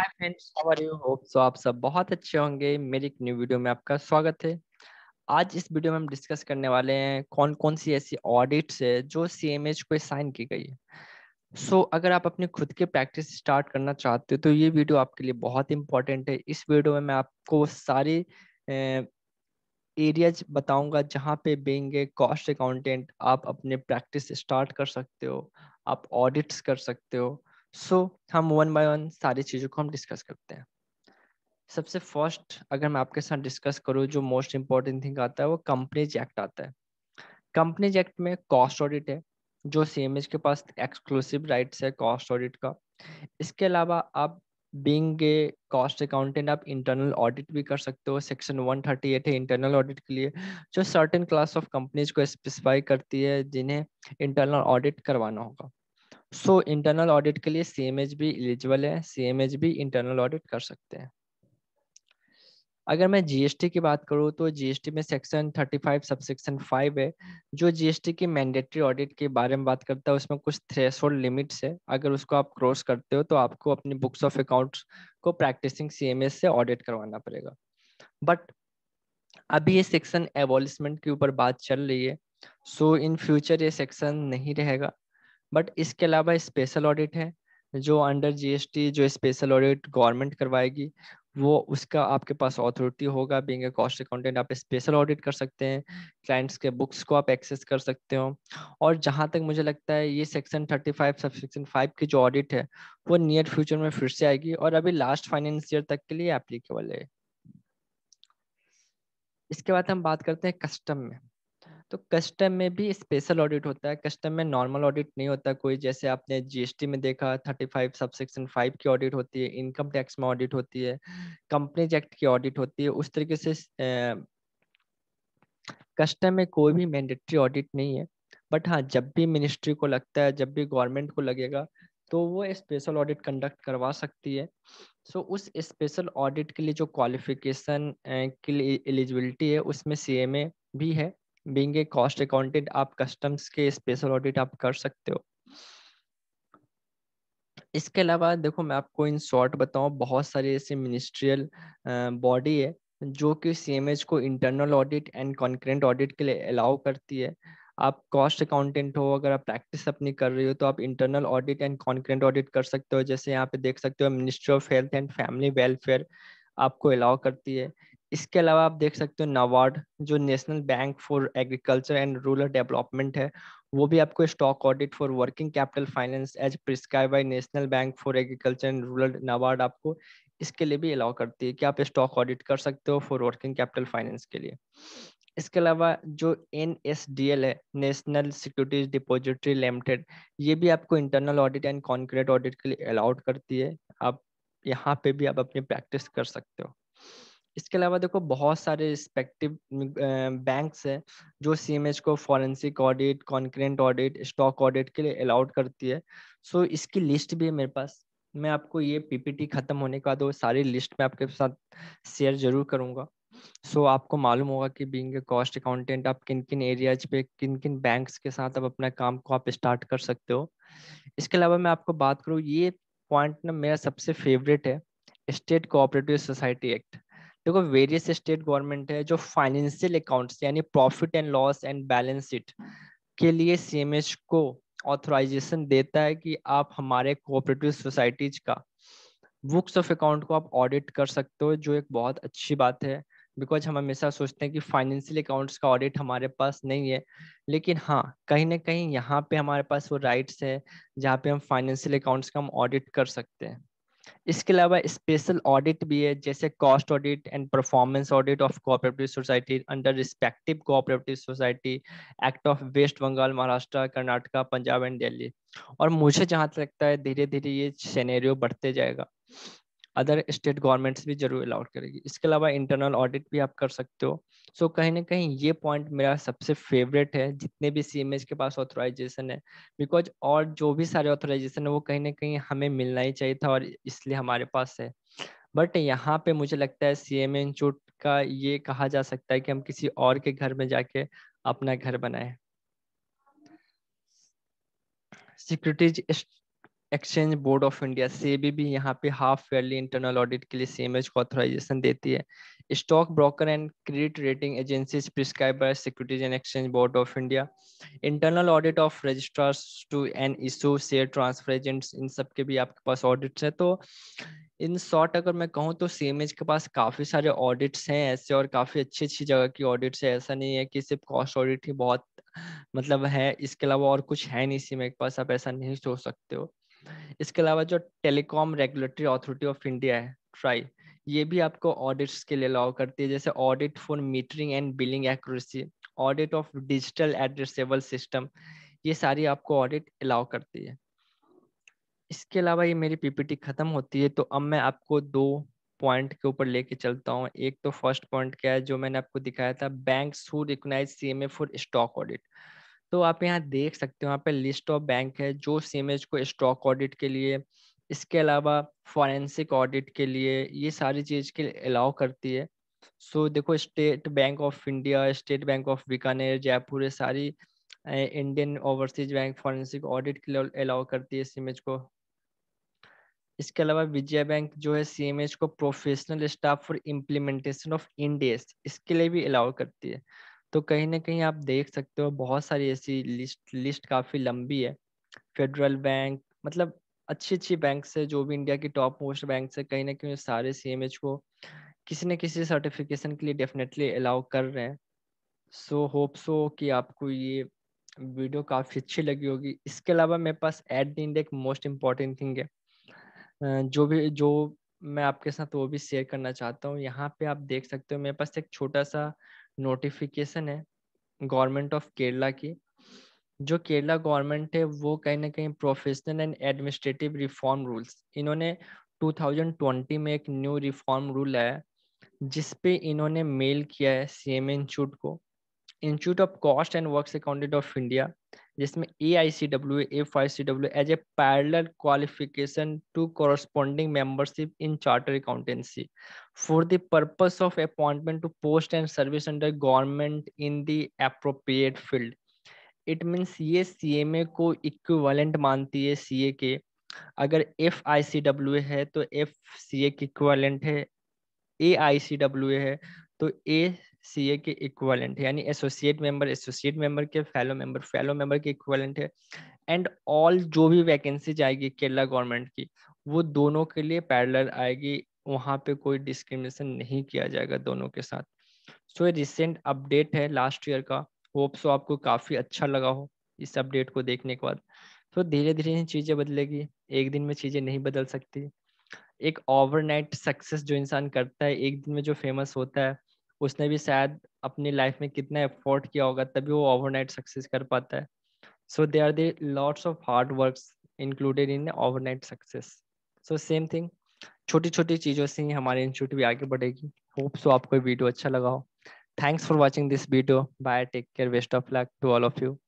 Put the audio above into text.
hi friends how are you hope so आप सब बहुत अच्छे होंगे मेरी एक न्यू वीडियो में आपका स्वागत है आज इस वीडियो में हम डिस्कस करने वाले हैं कौन कौन सी ऐसी ऑडिट्स है जो सी एम एच को साइन की गई है सो so, अगर आप अपने खुद के प्रैक्टिस स्टार्ट करना चाहते हो तो ये वीडियो आपके लिए बहुत इंपॉर्टेंट है इस वीडियो में मैं आपको सारे एरियाज बताऊंगा जहाँ पे बेंग कॉस्ट अकाउंटेंट आप अपने प्रैक्टिस स्टार्ट कर सकते हो आप ऑडिट्स कर सकते हो सो so, हम वन बाय वन सारी चीज़ों को हम डिस्कस करते हैं सबसे फर्स्ट अगर मैं आपके साथ डिस्कस करूँ जो मोस्ट इम्पोर्टेंट थिंग आता है वो कंपनीज एक्ट आता है कंपनीज एक्ट में कॉस्ट ऑडिट है जो सी के पास एक्सक्लूसिव राइट्स है कॉस्ट ऑडिट का इसके अलावा आप बींग कॉस्ट अकाउंटेंट आप इंटरनल ऑडिट भी कर सकते हो सेक्शन 138 है इंटरनल ऑडिट के लिए जो सर्टेन क्लास ऑफ कंपनीज को स्पेसिफाई करती है जिन्हें इंटरनल ऑडिट करवाना होगा सो इंटरनल ऑडिट के लिए सी एम एच बी एलिजिबल है सी एम एच बी इंटरनल ऑडिट कर सकते हैं अगर मैं जीएसटी की बात करूँ तो जीएसटी में section thirty five sub section five है जो जीएसटी की मैंडेटरी ऑडिट के बारे में बात करता है उसमें कुछ होल्ड लिमिट्स है अगर उसको आप क्रॉस करते हो तो आपको अपनी बुक्स ऑफ अकाउंट्स को प्रैक्टिसिंग सीएमएस से ऑडिट करवाना पड़ेगा बट अभी ये सेक्शन एबॉलिशमेंट के ऊपर बात चल रही है सो इन फ्यूचर ये सेक्शन नहीं रहेगा बट इसके अलावा स्पेशल ऑडिट है जो अंडर जीएसटी जो स्पेशल ऑडिट गवर्नमेंट करवाएगी वो उसका आपके पास ऑथोरिटी होगा बीइंग ए कॉस्ट अकाउंटेंट आप स्पेशल ऑडिट कर सकते हैं क्लाइंट्स के बुक्स को आप एक्सेस कर सकते हो और जहाँ तक मुझे लगता है ये section five sub section five की जो ऑडिट है वो नियर फ्यूचर में फिर से आएगी और अभी लास्ट फाइनेंस ईयर तक के लिए एप्लीकेबल है इसके बाद हम बात करते हैं कस्टम में तो कस्टम में भी स्पेशल ऑडिट होता है कस्टम में नॉर्मल ऑडिट नहीं होता कोई जैसे आपने जीएसटी में देखा thirty five sub section five की ऑडिट होती है इनकम टैक्स में ऑडिट होती है कंपनीज एक्ट की ऑडिट होती है उस तरीके से कस्टम में कोई भी मैंडेटरी ऑडिट नहीं है बट हाँ जब भी मिनिस्ट्री को लगता है जब भी गवर्नमेंट को लगेगा तो वो स्पेशल ऑडिट कंडक्ट करवा सकती है सो so, उस स्पेशल ऑडिट के लिए जो क्वालिफिकेशन के लिए एलिजिबिलिटी है उसमें सी भी है बींग ए कॉस्ट अकाउंटेंट आप कस्टम्स के स्पेशल ऑडिट आप कर सकते हो इसके अलावा देखो मैं आपको इन शॉर्ट बताऊँ बहुत सारी ऐसी मिनिस्ट्रियल बॉडी है जो कि सी को internal audit and concurrent audit के लिए अलाउ करती है आप कॉस्ट अकाउंटेंट हो अगर आप प्रैक्टिस अपनी कर रही हो तो आप internal audit and concurrent audit कर सकते हो जैसे यहाँ पे देख सकते हो ministry of health and family welfare आपको अलाउ करती है इसके अलावा आप देख सकते हो नवार्ड जो national bank for agriculture and rural development है वो भी आपको stock audit for working capital finance as prescribe by national bank for agriculture and rural NABARD आपको इसके लिए भी अलाउ करती है कि आप स्टॉक ऑडिट कर सकते हो फॉर वर्किंग कैपिटल फाइनेंस के लिए इसके अलावा जो एन एस डी एल है नेशनल सिक्योरिटीज डिपोजिटरी लिमिटेड ये भी आपको internal audit and concurrent audit के लिए अलाउड करती है आप यहाँ पे भी आप अपनी प्रैक्टिस कर सकते हो इसके अलावा देखो बहुत सारे रिस्पेक्टिव बैंक्स हैं जो सी को forensic audit concurrent audit stock audit के लिए अलाउड करती है सो so, इसकी लिस्ट भी है मेरे पास मैं आपको ये पीपीटी खत्म होने के बाद वो सारी लिस्ट मैं आपके साथ शेयर जरूर करूंगा सो so, आपको मालूम होगा कि बींग कॉस्ट अकाउंटेंट आप किन किन एरियाज पे किन किन बैंक्स के साथ आप अपना काम को आप स्टार्ट कर सकते हो इसके अलावा मैं आपको बात करूँ ये पॉइंट ना मेरा सबसे फेवरेट है स्टेट कोऑपरेटिव सोसाइटी एक्ट देखो वेरियस स्टेट गवर्नमेंट है जो फाइनेंशियल अकाउंट्स यानी profit and loss and balance sheet के लिए सी को ऑथोराइजेशन देता है कि आप हमारे कोऑपरेटिव सोसाइटीज का बुक्स ऑफ अकाउंट को आप ऑडिट कर सकते हो जो एक बहुत अच्छी बात है बिकॉज हम हमेशा सोचते हैं कि फाइनेंशियल अकाउंट्स का ऑडिट हमारे पास नहीं है लेकिन हाँ कहीं ना कहीं यहाँ पे हमारे पास वो राइट्स है जहाँ पे हम फाइनेंशियल अकाउंट्स का हम ऑडिट कर सकते हैं इसके अलावा स्पेशल ऑडिट भी है जैसे cost audit and performance audit of cooperative society under respective cooperative society act of West Bengal Maharashtra Karnataka Punjab and Delhi और मुझे जहाँ तक लगता है धीरे धीरे ये सेनेरियो बढ़ते जाएगा अदर स्टेट गवर्नमेंट्स भी जरूर अलाउड करेगी इसके अलावा इंटरनल ऑडिट भी आप कर सकते हो सो so, कहीं ना कहीं ये पॉइंट मेरा सबसे फेवरेट है जितने भी सी के पास ऑथोराइजेशन है बिकॉज और जो भी सारे ऑथोराइजेशन है वो कहीं ना कहीं हमें मिलना ही चाहिए था और इसलिए हमारे पास है बट यहाँ पे मुझे लगता है सी एम इंस्टीट्यूट का ये कहा जा सकता है कि हम किसी और के घर में जाके अपना घर बनाए securities exchange board of India SEBI भी यहाँ पे हाफ वेयरली इंटरनल ऑडिट के लिए सीएमएच को ऑथोराइजेशन देती है stock broker and credit rating agencies prescribe by securities and exchange board of India internal audit of registrars to an issue share transfer agents इन सब के भी आपके पास ऑडिट्स हैं तो इन शॉर्ट अगर मैं कहूँ तो सीएमएच के पास काफ़ी सारे ऑडिट्स हैं ऐसे और काफ़ी अच्छी अच्छी जगह की ऑडिट्स है ऐसा नहीं है कि सिर्फ कॉस्ट ऑडिट ही बहुत मतलब है इसके अलावा और कुछ है नहीं सीमेक के पास आप ऐसा नहीं सोच सकते हो इसके अलावा जो telecom regulatory authority of India है ट्राई ये भी आपको ऑडिट्स के लिए अलाउ करती है जैसे audit for metering and billing accuracy audit of digital addressable system ये सारी आपको ऑडिट अलाउ करती है इसके अलावा ये मेरी पीपीटी खत्म होती है तो अब मैं आपको दो पॉइंट के ऊपर लेके चलता हूँ एक तो फर्स्ट पॉइंट क्या है जो मैंने आपको दिखाया था बैंक सू recognise C M A for stock audit तो आप यहाँ देख सकते हो यहाँ पे लिस्ट ऑफ बैंक है जो सीमेज को स्टॉक ऑडिट के लिए इसके अलावा फॉरेंसिक ऑडिट के लिए ये सारी चीज़ के अलाउ करती है सो so, देखो state bank of India state bank of Bikaner Jaipur सारी Indian overseas bank forensic audit के लिए अलाउ करती है सीमेज को इसके अलावा विजय बैंक जो है सीएमएच को professional staff for implementation of India इसके लिए भी अलाउ करती है तो कहीं ना कहीं आप देख सकते हो बहुत सारी ऐसी लिस्ट लिस्ट काफ़ी लंबी है फेडरल बैंक मतलब अच्छी अच्छी बैंक से जो भी इंडिया की टॉप मोस्ट बैंक से कहीं ना कहीं सारे सी को किसी न किसी सर्टिफिकेशन के लिए डेफिनेटली अलाउ कर रहे हैं सो होप सो कि आपको ये वीडियो काफ़ी अच्छी लगी होगी इसके अलावा मेरे पास एट द इंड एक मोस्ट इम्पॉर्टेंट थिंग है जो भी जो मैं आपके साथ वो भी शेयर करना चाहता हूँ यहाँ पे आप देख सकते हो मेरे पास एक छोटा सा नोटिफिकेशन है गवर्नमेंट ऑफ केरला की जो केरला गवर्नमेंट है वो कहीं ना कहीं professional and administrative reform rules इन्होंने 2020 में एक न्यू रिफॉर्म रूल आया जिसपे इन्होंने मेल किया है सी एम इंस्टीट्यूट को institute of cost and works accountant of India जिसमें A I C W F I C W as a parallel qualification to corresponding membership in charter accountancy for the purpose of appointment to post and service under government in the appropriate field it means ये C M ए को equivalent मानती है सी ए के अगर F I C W A है तो F C ए के equivalent है ए आई सी डब्ल्यू ए है तो ए सी ए के इक्वलेंट है यानी एसोसिएट मेंबर एसोसिएट मेंबर के फेलो मेंबर फेलो मेंबर के इक्वलेंट है एंड ऑल जो भी वैकेंसी जाएगी केरला गवर्नमेंट की वो दोनों के लिए पैरलर आएगी वहाँ पे कोई डिस्क्रिमिनेशन नहीं किया जाएगा दोनों के साथ सो ये रिसेंट अपडेट है लास्ट ईयर का होप सो आपको काफ़ी अच्छा लगा हो इस अपडेट को देखने के बाद तो धीरे धीरे चीज़ें बदलेगी एक दिन में चीज़ें नहीं बदल सकती एक ओवरनाइट सक्सेस जो इंसान करता है एक दिन में जो फेमस होता है उसने भी शायद अपनी लाइफ में कितना एफोर्ट किया होगा तभी वो ओवरनाइट सक्सेस कर पाता है so they are there lots of hard work included in overnight success so same thing छोटी छोटी चीज़ों से ही हमारे इंस्टीट्यूट भी आगे बढ़ेगी होप सो आपको वीडियो अच्छा लगा हो thanks for watching this video bye take care best of luck to all of you